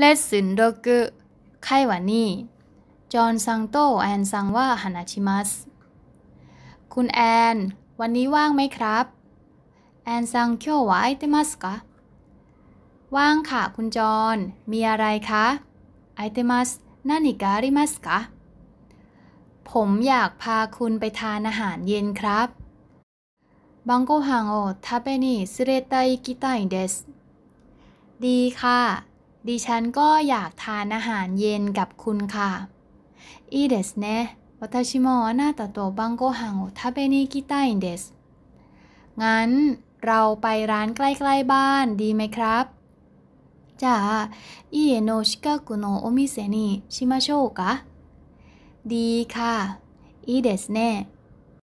เลสซินโดกุไขวานี่ จอห์นซังโตแอนซังว่าฮานาชิมัส คุณแอน วันนี้ว่างไหมครับ แอนซังเคียววาไวเตมัสกะว่าง ค่ะ คุณ จอห์นมีอะไรคะไอเตมัสนานิการิมัสกะผมอยากพาคุณไปทานอาหารเย็นครับ บังโกฮังโอ ทาเบนิสเรตัอกิตาอิเดส ดีค่ะดิฉันก็อยากทานอาหารเย็นกับคุณค่ะいいですね私もあなたと晩ご飯を食べに行きたいんですงั้นเราไปร้านใกล้ๆบ้านดีไหมครับじゃあ家の近くのお店にしましょうかดีค่ะいいですね